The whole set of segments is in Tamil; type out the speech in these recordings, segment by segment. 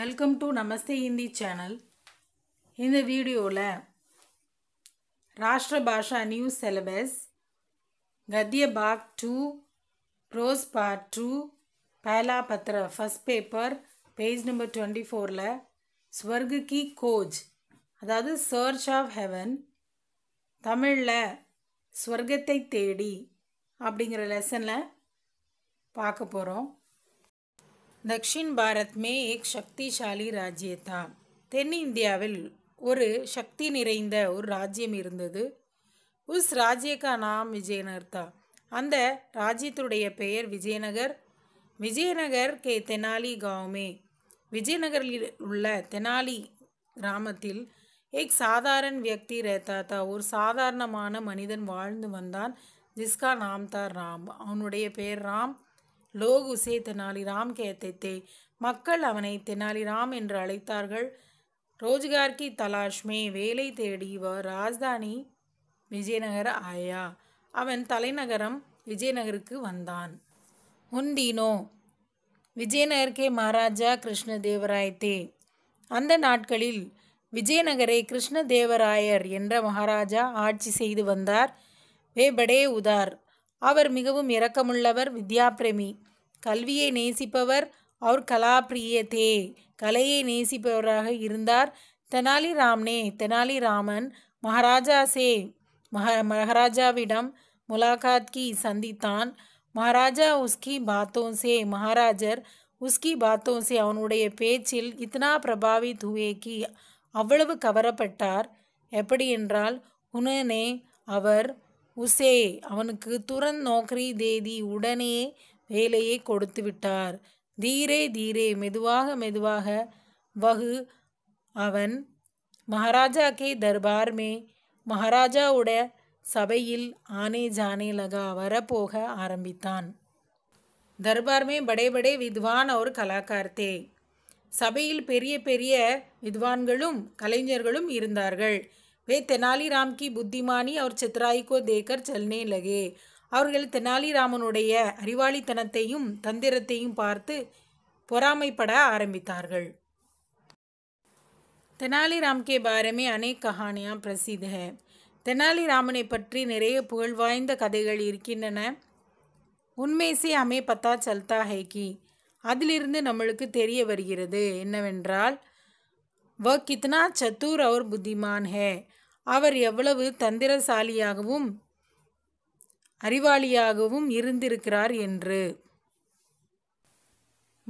welcome to Namaste Hindi channel இந்த வீடியோவில் ராஷ்ட்ர பாஷா நியூஸ் செலபஸ் கத்திய பாக் டூ ப்ரோஸ் பார்ட் டூ பேலா பத்திர first paper page number twenty ஃபோரில் ஸ்வர்கு கி கோஜ் அதாவது சர்ச் ஆஃப் ஹெவன் தமிழில் ஸ்வர்கத்தை தேடி அப்படிங்கிற லெசனில் பார்க்க போகிறோம் தக்ஷின் பாரத்மே மே ஏக் சக்திசாலி ராஜ்ய தா தென்னிந்தியாவில் ஒரு சக்தி நிறைந்த ஒரு ராஜ்யம் இருந்தது உஸ் ராஜ்யக்கா நாம் விஜயநகர் அந்த ராஜ்யத்துடைய பெயர் விஜயநகர் விஜயநகர் கே தெனாலி காவ்மே விஜயநகரில் உள்ள தெனாலி கிராமத்தில் ஏக் சாதாரண வியக்தி ரேத்தா ஒரு சாதாரணமான மனிதன் வாழ்ந்து வந்தான் ஜிஸ்கா நாம் தா ராம் அவனுடைய பெயர் ராம் லோகு உசே தெனாலிராம் கேத்தை மக்கள் அவனை தெனாலிராம் என்று அழைத்தார்கள் ரோஜ்கார்கி தலாஷ்மே வேலை தேடி வ ராஜ்தானி விஜயநகர் ஆயா அவன் தலைநகரம் விஜயநகருக்கு வந்தான் உண்டீனோ விஜயநகர் கே மகாராஜா கிருஷ்ணதேவராயத்தே அந்த நாட்களில் விஜயநகரை கிருஷ்ணதேவராயர் என்ற மகாராஜா ஆட்சி செய்து வந்தார் வே படே உதார் அவர் மிகவும் இரக்கமுள்ளவர் வித்யாபிரமி கல்வியை நேசிப்பவர் அவர் கலாபிரியதே கலையை நேசிப்பவராக இருந்தார் தெனாலிராம்னே தெனாலிராமன் மகாராஜா சே மக மகாராஜாவிடம் முலாகாத் கி சந்தித்தான் மகாராஜா உஸ்கி பாத்தோம் சே மகாராஜர் உஸ்கி பாத்தோம் சே அவனுடைய பேச்சில் இத்தனா பிரபாவித் ஹுவே கி அவ்வளவு கவரப்பட்டார் எப்படி என்றால் உனனே அவர் உசே அவனுக்கு துரன் நோக்கரி தேதி உடனே வேலையை கொடுத்து விட்டார் தீரே தீரே மெதுவாக மெதுவாக வகு அவன் மகாராஜா கே தர்பார் மே महाराजा சபையில் ஆனே ஜானே லகா வரப்போக ஆரம்பித்தான் தர்பார் மே படே படே வித்வான் அவர் கலாக்கார்த்தே சபையில் பெரிய பெரிய வித்வான்களும் கலைஞர்களும் இருந்தார்கள் वे தெனாலிராம் की புத்திமானி और சித்ராய் को देकर चलने लगे அவர்கள் தெனாலிராமனுடைய அறிவாளித்தனத்தையும் தந்திரத்தையும் பார்த்து பொறாமைப்பட ஆரம்பித்தார்கள் தெனாலிராம் கே பாரமே அநேக் கஹானியா பிரசித் ஹே தெனாலிராமனை பற்றி நிறைய புகழ்வாய்ந்த கதைகள் இருக்கின்றன உண்மைசே அமே பத்தா சல்தா ஹேகி அதிலிருந்து நம்மளுக்கு தெரிய வருகிறது என்னவென்றால் வ கித்னா சத்தூர் அவர் புத்திமான் ஹே அவர் எவ்வளவு தந்திரசாலியாகவும் அறிவாளியாகவும் இருந்திருக்கிறார் என்று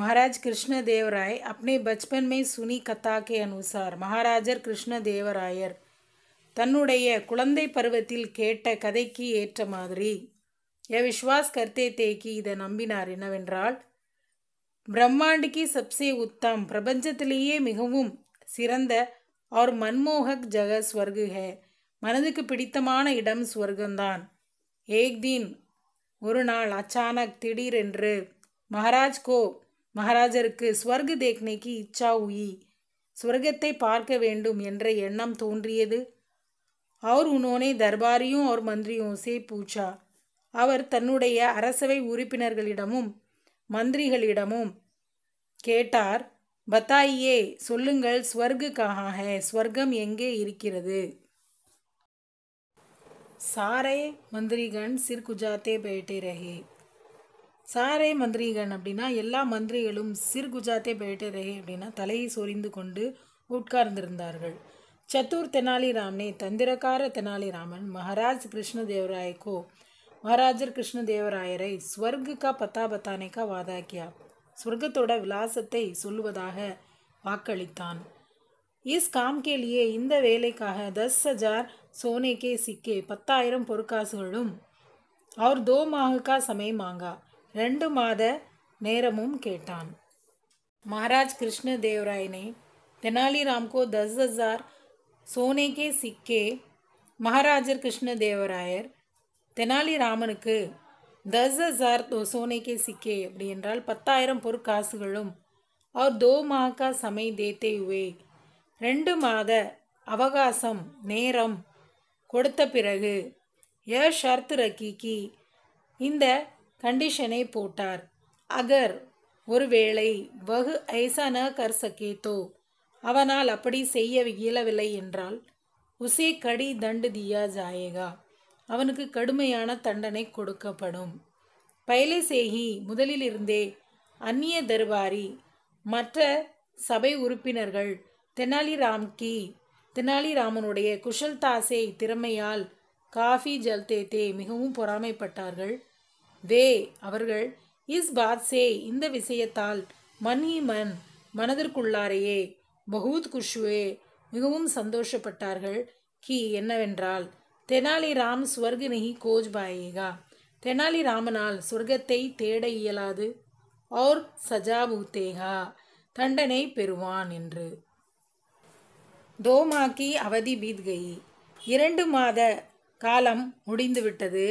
மகாராஜ் கிருஷ்ணதேவராய் அப்னே राय अपने சுனி கத்தாக்கே அனுசார் மகாராஜர் கிருஷ்ணதேவராயர் தன்னுடைய குழந்தை பருவத்தில் கேட்ட கதைக்கு ஏற்ற மாதிரி எ விஸ்வாஸ் கர்த்தே தேக்கி இதை நம்பினார் என்னவென்றால் பிரம்மாண்டுக்கு சப்சே உத்தம் பிரபஞ்சத்திலேயே மிகவும் சிறந்த அவர் மன்மோகக் ஜக ஸ்வர்கு ஹே மனதுக்கு பிடித்தமான இடம் ஸ்வர்கந்தான் ஏக் தீன் ஒரு நாள் அச்சானக் திடீரென்று மகாராஜ் கோ மகாராஜருக்கு ஸ்வர்கு தேக்னேக்கு இச்சா உயி ஸ்வர்கத்தை பார்க்க வேண்டும் என்ற எண்ணம் தோன்றியது அவர் உனோனே தர்பாரியும் அவர் மந்திரியும் சே பூச்சா அவர் தன்னுடைய அரசவை உறுப்பினர்களிடமும் மந்திரிகளிடமும் கேட்டார் பத்தாயே சொல்லுங்கள் ஸ்வர்கு கஹாக ஸ்வர்க்கம் எங்கே இருக்கிறது சாரே மந்திரிகன் சிற்குஜாத்தே பேட்டே ரஹே சாரே மந்திரிகன் அப்படின்னா எல்லா மந்திரிகளும் சிர்குஜாத்தே பேட்டே ரஹே அப்படின்னா தலையை சொரிந்து கொண்டு உட்கார்ந்திருந்தார்கள் சத்தூர் தெனாலிராமனே தந்திரக்கார தெனாலிராமன் மகாராஜ் கிருஷ்ண தேவராயக்கோ மகாராஜர் கிருஷ்ண தேவராயரை பத்தா பத்தானேக்கா வாதாக்கியா சொர்க்கத்தோட விலாசத்தை சொல்லுவதாக வாக்களித்தான் இஸ் காம் கேலியே இந்த வேலைக்காக தஸ் ஹஜார் கே சிக்கே பத்தாயிரம் பொற்காசுகளும் அவர் தோ மாகுக்கா சமய மாங்கா ரெண்டு மாத நேரமும் கேட்டான் மகாராஜ் கிருஷ்ண தேவராயனை தெனாலிராம்கோ தஸ் तेनालीराम को दस हजार सोने के सिक्के தெனாலிராமனுக்கு दस हज़ार दो சிக்கே அப்படி என்றால் பத்தாயிரம் பொற்காசுகளும் அவர் தோ माह சமை தேத்தே உவே ரெண்டு மாத அவகாசம் நேரம் கொடுத்த பிறகு ஏ ஷர்த் ரக்கீக்கி இந்த கண்டிஷனை போட்டார் அகர் ஒருவேளை வகு ஐசா கர் சகேதோ அவனால் அப்படி செய்ய இயலவில்லை என்றால் உசே கடி தண்டு தியா ஜாயேகா அவனுக்கு கடுமையான தண்டனை கொடுக்கப்படும் பைலேசேகி முதலிலிருந்தே அந்நிய தர்பாரி மற்ற சபை உறுப்பினர்கள் தெனாலிராம் கி தெனாலிராமனுடைய குஷல்தாசே திறமையால் காஃபி ஜல் தேத்தே மிகவும் பொறாமைப்பட்டார்கள் வே அவர்கள் இஸ் பாத்சே இந்த விஷயத்தால் மன் ஹி மன் மனதிற்குள்ளாரையே பகூத் குஷுவே மிகவும் சந்தோஷப்பட்டார்கள் கி என்னவென்றால் தெனாலிராம் ஸ்வர்கினி கோஜ் பாயேகா தெனாலிராமனால் சொர்க்கத்தை தேட இயலாது ஓர் சஜாபூத்தேகா தண்டனை பெறுவான் என்று தோமாக்கி அவதி பீத்கை இரண்டு மாத காலம் முடிந்துவிட்டது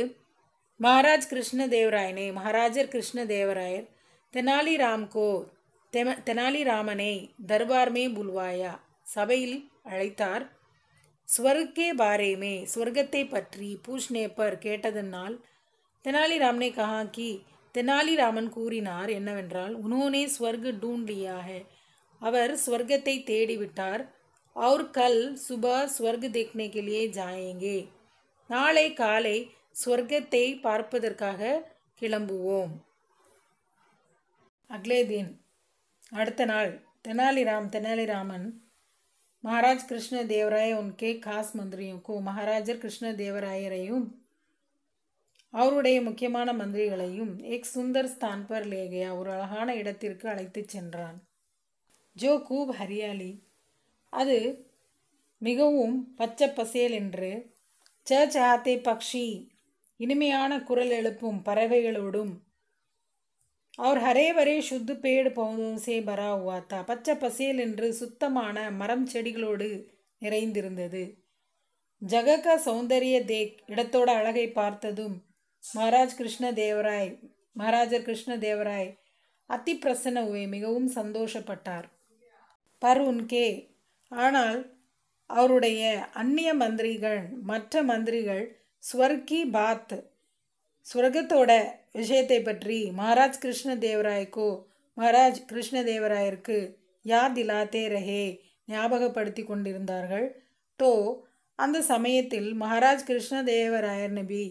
மகாராஜ் கிருஷ்ணதேவராயனே மகாராஜர் கிருஷ்ணதேவராயர் தெனாலிராம்கோ தெம தெனாலிராமனை தர்பார்மே புல்வாயா சபையில் அழைத்தார் ஸ்வர்கே பாரேமே ஸ்வர்கத்தை பற்றி பூஷ்ணேப்பர் கேட்டதனால் தெனாலிராமனை கஹா கி தெனாலிராமன் கூறினார் என்னவென்றால் உனோனே ஸ்வர்க டூண்டியாக அவர் ஸ்வர்கத்தை தேடிவிட்டார் அவர் கல் சுபா ஸ்வர்க் தேக்னே கிளியே ஜாயேங்கே நாளை காலை ஸ்வர்கத்தை பார்ப்பதற்காக கிளம்புவோம் அக்லே தின் அடுத்த நாள் தெனாலிராம் தெனாலிராமன் மகாராஜ் கிருஷ்ணதேவராய உன்கே காஸ் மந்திரியுக்கும் மகாராஜர் கிருஷ்ணதேவராயரையும் அவருடைய முக்கியமான மந்திரிகளையும் எக் சுந்தர் ஸ்தான் பர் லேகையா ஒரு அழகான இடத்திற்கு அழைத்துச் சென்றான் ஜோ கூப் ஹரியாலி அது மிகவும் பச்சை பசேல் என்று ச ஆத்தே பக்ஷி இனிமையான குரல் எழுப்பும் பறவைகளோடும் அவர் ஹரே வரே சுத்து பேடு पौधों சே பரா हुआ பச்சை பசேல் என்று சுத்தமான மரம் செடிகளோடு நிறைந்திருந்தது ஜகக சௌந்தரிய தேக் இடத்தோட அழகை பார்த்ததும் மகாராஜ் கிருஷ்ண தேவராய் மகாராஜர் கிருஷ்ண தேவராய் அத்தி பிரசன்ன உவே மிகவும் சந்தோஷப்பட்டார் பர் உன்கே ஆனால் அவருடைய அந்நிய மந்திரிகள் மற்ற மந்திரிகள் ஸ்வர்கி பாத் சுரகத்தோட விஷயத்தை பற்றி மகாராஜ் கிருஷ்ண தேவராய்க்கோ மகாராஜ் கிருஷ்ண தேவராயருக்கு யா திலாத்தே ரஹே ஞாபகப்படுத்தி கொண்டிருந்தார்கள் தோ அந்த சமயத்தில் மகாராஜ் கிருஷ்ண தேவராயர் நபி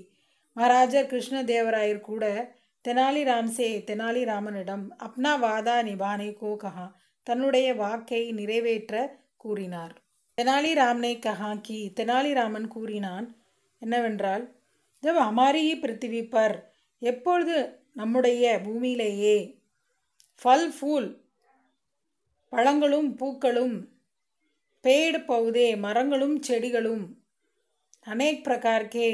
மகாராஜா கிருஷ்ண தேவராயர் கூட தெனாலிராம்சே தெனாலிராமனிடம் அப்னா வாதா நிபானே கோ கஹா தன்னுடைய வாக்கை நிறைவேற்ற கூறினார் தெனாலிராமனை கஹா கி தெனாலிராமன் கூறினான் என்னவென்றால் जब हमारी ही पृथ्वी எப்பொழுது நம்முடைய பூமியிலேயே ஃபல் ஃபூல் பழங்களும் பூக்களும் பேடு பகுதே மரங்களும் செடிகளும் அநேக் பிரகார்க்கே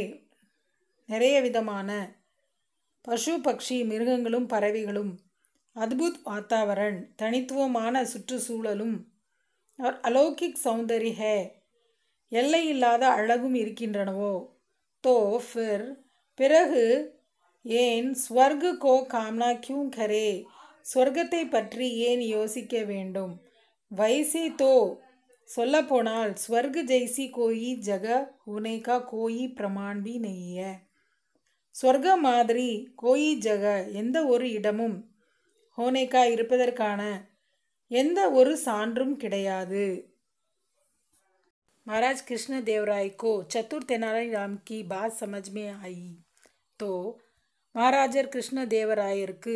நிறைய விதமான பசு பக்ஷி மிருகங்களும் பறவைகளும் அத்புத் வாத்தாவரண் தனித்துவமான சுற்றுச்சூழலும் அலௌகிக் சௌந்தரி ஹே எல்லையில்லாத அழகும் இருக்கின்றனவோ தோ ஃபிர் பிறகு ஏன் ஸ்வர்கு கோ காம்னா கியூ கரே சொர்க்கத்தை பற்றி ஏன் யோசிக்க வேண்டும் வைசே தோ சொல்லப்போனால் ஸ்வர்க ஜெய்சி கோயி ஜக உனேகா கோயி பிரமாண் நெய்ய சொர்க்க மாதிரி கோயி ஜக எந்த ஒரு இடமும் ஹோனேகா இருப்பதற்கான எந்த ஒரு சான்றும் கிடையாது महाराज कृष्ण देवराय को चतुर तेनाली राम की बात समझ में आई तो மகாராஜர் கிருஷ்ணதேவராயருக்கு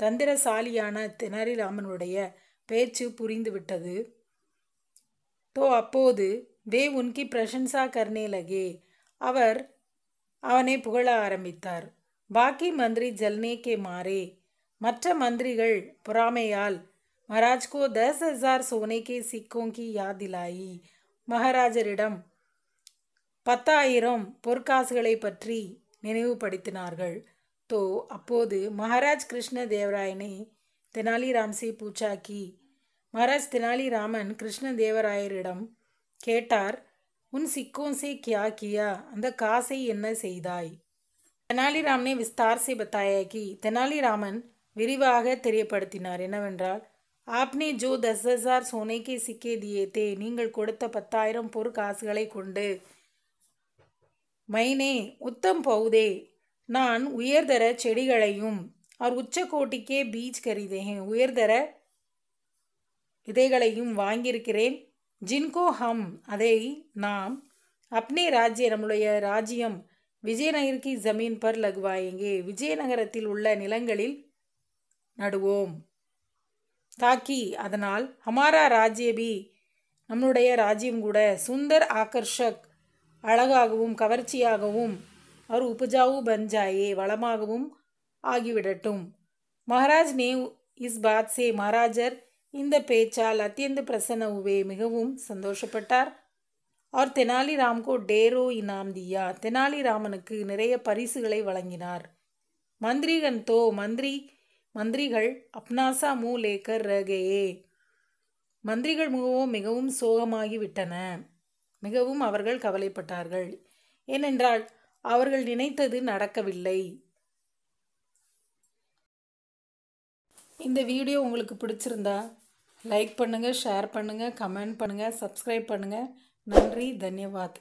தந்திரசாலியான தெனாலிராமனுடைய பேச்சு புரிந்துவிட்டது தோ அப்போது வே உன்கி பிரசன்சா கர்னே லகே அவர் அவனை புகழ ஆரம்பித்தார் பாக்கி மந்திரி ஜல்னே கே மாறே மற்ற மந்திரிகள் பொறாமையால் மகாராஜ்கோ தஸ் ஹசார் சோனே கே சிக்கோங்கி யாதிலாயி மகாராஜரிடம் பத்தாயிரம் பொற்காசுகளை பற்றி நினைவுபடுத்தினார்கள் தோ அப்போது மகாராஜ் கிருஷ்ண தேவராயனை தெனாலிராம்சி பூச்சாக்கி மகாராஜ் தெனாலிராமன் கிருஷ்ண தேவராயரிடம் கேட்டார் உன் சிக்கோன் சே கியா கியா அந்த காசை என்ன செய்தாய் தெனாலிராமனை விஸ்தார் சே தெனாலிராமன் விரிவாக தெரியப்படுத்தினார் என்னவென்றால் ஆப்னே ஜோ தஸ் ஹசார் சோனைக்கே சிக்கே தியேத்தே நீங்கள் கொடுத்த பத்தாயிரம் பொற்காசுகளை கொண்டு மைனே உத்தம் பௌதே நான் உயர்தர செடிகளையும் அவர் உச்சக்கோட்டிக்கே பீச் கரிதேன் உயர்தர இதைகளையும் வாங்கியிருக்கிறேன் ஜின்கோ ஹம் அதை நாம் அப்னே ராஜ்ய நம்முடைய ராஜ்யம் விஜயநகருக்கு ஜமீன் பர் லகுவாயங்கே விஜயநகரத்தில் உள்ள நிலங்களில் நடுவோம் தாக்கி அதனால் ஹமாரா ராஜ்யபி நம்மளுடைய ராஜ்யம் கூட சுந்தர் ஆகர்ஷக் அழகாகவும் கவர்ச்சியாகவும் அவர் உபஜாவு பஞ்சாயே வளமாகவும் ஆகிவிடட்டும் மகாராஜ் நேவ் இஸ் பாத்சே மகாராஜர் இந்த பேச்சால் அத்தியந்த பிரசன்னவுவே மிகவும் சந்தோஷப்பட்டார் அவர் தெனாலிராம்கோ டேரோ இனாம் தியா தெனாலிராமனுக்கு நிறைய பரிசுகளை வழங்கினார் மந்திரிகன் தோ மந்திரி மந்திரிகள் அப்னாசா மூ லேக்கர் ரகேயே மந்திரிகள் முகவோ மிகவும் சோகமாகிவிட்டன மிகவும் அவர்கள் கவலைப்பட்டார்கள் ஏனென்றால் அவர்கள் நினைத்தது நடக்கவில்லை இந்த வீடியோ உங்களுக்கு பிடிச்சிருந்தா லைக் பண்ணுங்கள் ஷேர் பண்ணுங்கள் கமெண்ட் பண்ணுங்கள் சப்ஸ்கிரைப் பண்ணுங்கள் நன்றி தன்யவாத்